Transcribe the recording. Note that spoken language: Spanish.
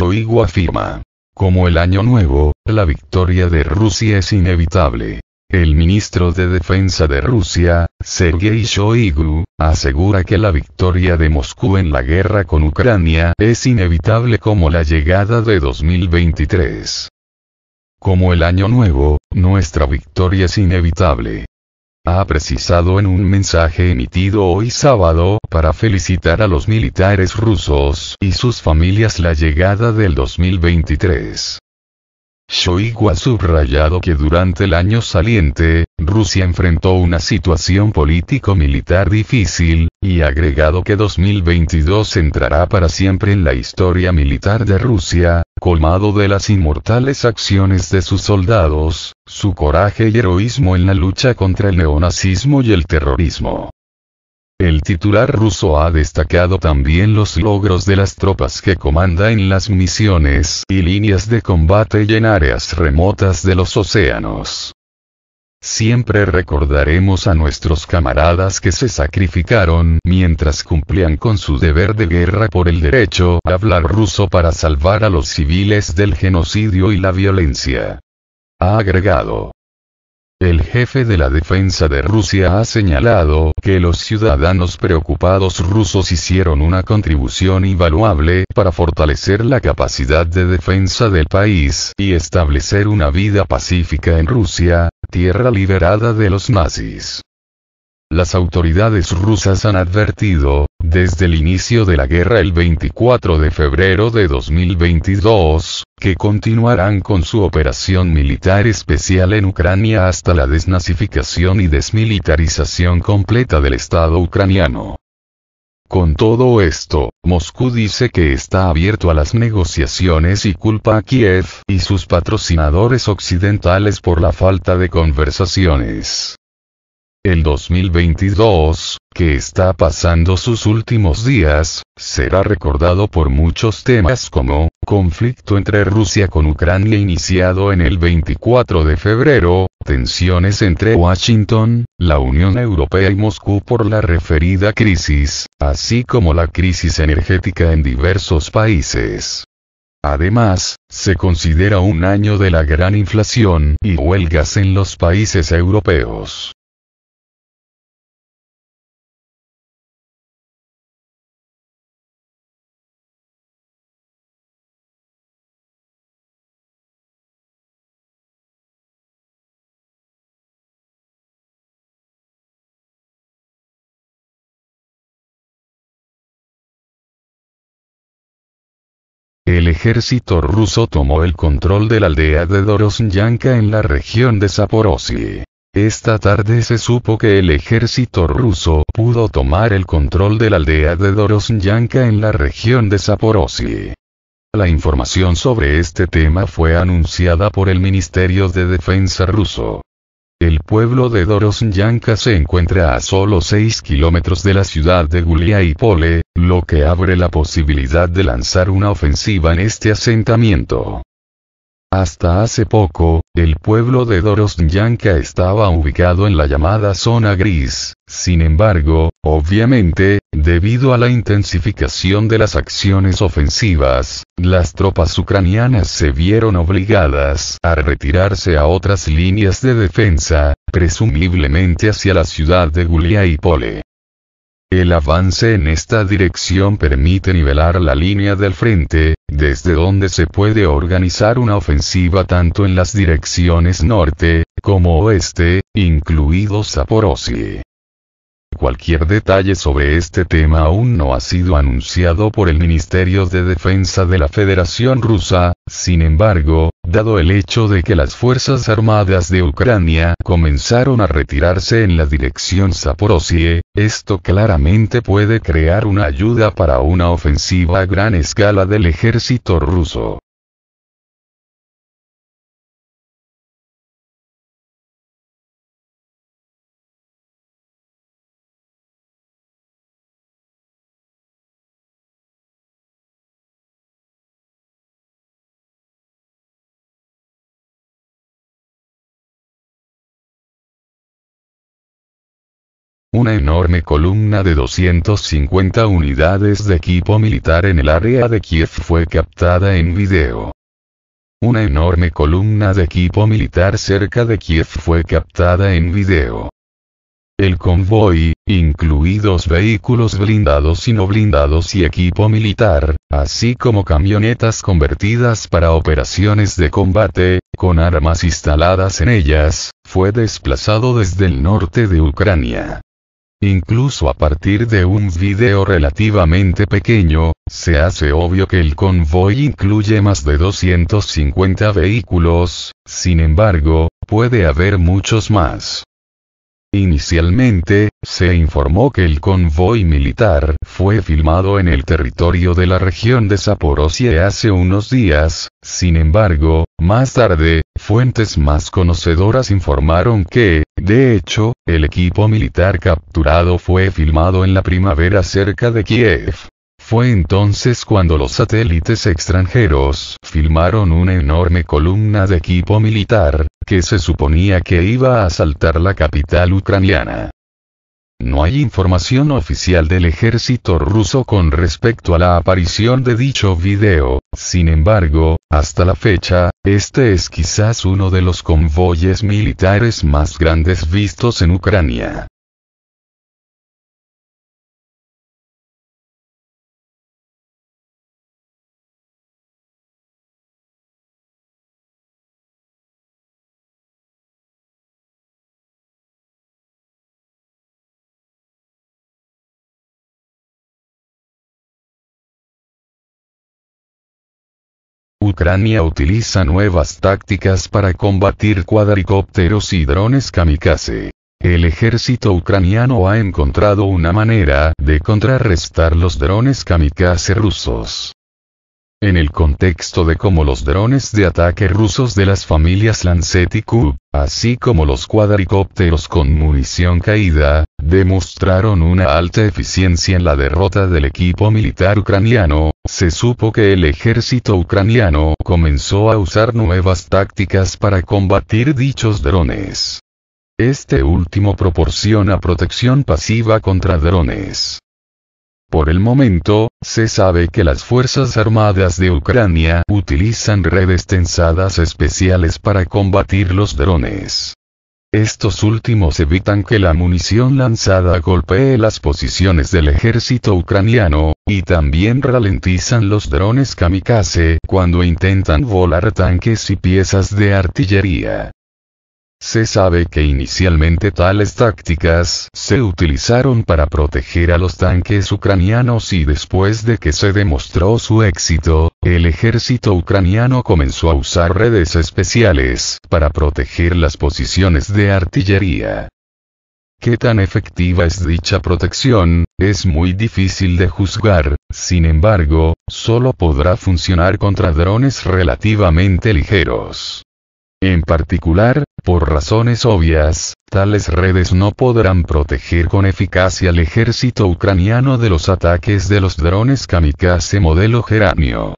Shoigu afirma. Como el año nuevo, la victoria de Rusia es inevitable. El ministro de Defensa de Rusia, Sergei Shoigu, asegura que la victoria de Moscú en la guerra con Ucrania es inevitable como la llegada de 2023. Como el año nuevo, nuestra victoria es inevitable ha precisado en un mensaje emitido hoy sábado para felicitar a los militares rusos y sus familias la llegada del 2023. Shoigu ha subrayado que durante el año saliente, Rusia enfrentó una situación político-militar difícil, y agregado que 2022 entrará para siempre en la historia militar de Rusia, colmado de las inmortales acciones de sus soldados, su coraje y heroísmo en la lucha contra el neonazismo y el terrorismo. El titular ruso ha destacado también los logros de las tropas que comanda en las misiones y líneas de combate y en áreas remotas de los océanos. Siempre recordaremos a nuestros camaradas que se sacrificaron mientras cumplían con su deber de guerra por el derecho a hablar ruso para salvar a los civiles del genocidio y la violencia. Ha agregado. El jefe de la defensa de Rusia ha señalado que los ciudadanos preocupados rusos hicieron una contribución invaluable para fortalecer la capacidad de defensa del país y establecer una vida pacífica en Rusia, tierra liberada de los nazis. Las autoridades rusas han advertido, desde el inicio de la guerra el 24 de febrero de 2022, que continuarán con su operación militar especial en Ucrania hasta la desnazificación y desmilitarización completa del Estado ucraniano. Con todo esto, Moscú dice que está abierto a las negociaciones y culpa a Kiev y sus patrocinadores occidentales por la falta de conversaciones. El 2022, que está pasando sus últimos días, será recordado por muchos temas como, conflicto entre Rusia con Ucrania iniciado en el 24 de febrero, tensiones entre Washington, la Unión Europea y Moscú por la referida crisis, así como la crisis energética en diversos países. Además, se considera un año de la gran inflación y huelgas en los países europeos. El ejército ruso tomó el control de la aldea de Dorosnyanka en la región de Zaporozhye. Esta tarde se supo que el ejército ruso pudo tomar el control de la aldea de Dorosnyanka en la región de Zaporozhye. La información sobre este tema fue anunciada por el Ministerio de Defensa ruso. El pueblo de Dorosnyanka se encuentra a solo 6 kilómetros de la ciudad de Guliaipole, lo que abre la posibilidad de lanzar una ofensiva en este asentamiento. Hasta hace poco, el pueblo de Dorosnyanka estaba ubicado en la llamada zona gris, sin embargo, obviamente, debido a la intensificación de las acciones ofensivas, las tropas ucranianas se vieron obligadas a retirarse a otras líneas de defensa, presumiblemente hacia la ciudad de Guliaipole. El avance en esta dirección permite nivelar la línea del frente, desde donde se puede organizar una ofensiva tanto en las direcciones norte, como oeste, incluidos Zaporozhye cualquier detalle sobre este tema aún no ha sido anunciado por el Ministerio de Defensa de la Federación Rusa, sin embargo, dado el hecho de que las Fuerzas Armadas de Ucrania comenzaron a retirarse en la dirección Zaporozhye, esto claramente puede crear una ayuda para una ofensiva a gran escala del ejército ruso. una enorme columna de 250 unidades de equipo militar en el área de Kiev fue captada en video. Una enorme columna de equipo militar cerca de Kiev fue captada en video. El convoy, incluidos vehículos blindados y no blindados y equipo militar, así como camionetas convertidas para operaciones de combate, con armas instaladas en ellas, fue desplazado desde el norte de Ucrania. Incluso a partir de un video relativamente pequeño, se hace obvio que el convoy incluye más de 250 vehículos, sin embargo, puede haber muchos más. Inicialmente, se informó que el convoy militar fue filmado en el territorio de la región de Zaporozhye hace unos días, sin embargo, más tarde, fuentes más conocedoras informaron que, de hecho, el equipo militar capturado fue filmado en la primavera cerca de Kiev. Fue entonces cuando los satélites extranjeros filmaron una enorme columna de equipo militar, que se suponía que iba a asaltar la capital ucraniana. No hay información oficial del ejército ruso con respecto a la aparición de dicho video, sin embargo, hasta la fecha, este es quizás uno de los convoyes militares más grandes vistos en Ucrania. Ucrania utiliza nuevas tácticas para combatir cuadricópteros y drones kamikaze. El ejército ucraniano ha encontrado una manera de contrarrestar los drones kamikaze rusos. En el contexto de cómo los drones de ataque rusos de las familias Lancet y Q, así como los cuadricópteros con munición caída, demostraron una alta eficiencia en la derrota del equipo militar ucraniano, se supo que el ejército ucraniano comenzó a usar nuevas tácticas para combatir dichos drones. Este último proporciona protección pasiva contra drones. Por el momento, se sabe que las Fuerzas Armadas de Ucrania utilizan redes tensadas especiales para combatir los drones. Estos últimos evitan que la munición lanzada golpee las posiciones del ejército ucraniano, y también ralentizan los drones kamikaze cuando intentan volar tanques y piezas de artillería. Se sabe que inicialmente tales tácticas se utilizaron para proteger a los tanques ucranianos y después de que se demostró su éxito, el ejército ucraniano comenzó a usar redes especiales para proteger las posiciones de artillería. ¿Qué tan efectiva es dicha protección? Es muy difícil de juzgar, sin embargo, solo podrá funcionar contra drones relativamente ligeros. En particular, por razones obvias, tales redes no podrán proteger con eficacia al ejército ucraniano de los ataques de los drones kamikaze modelo geranio.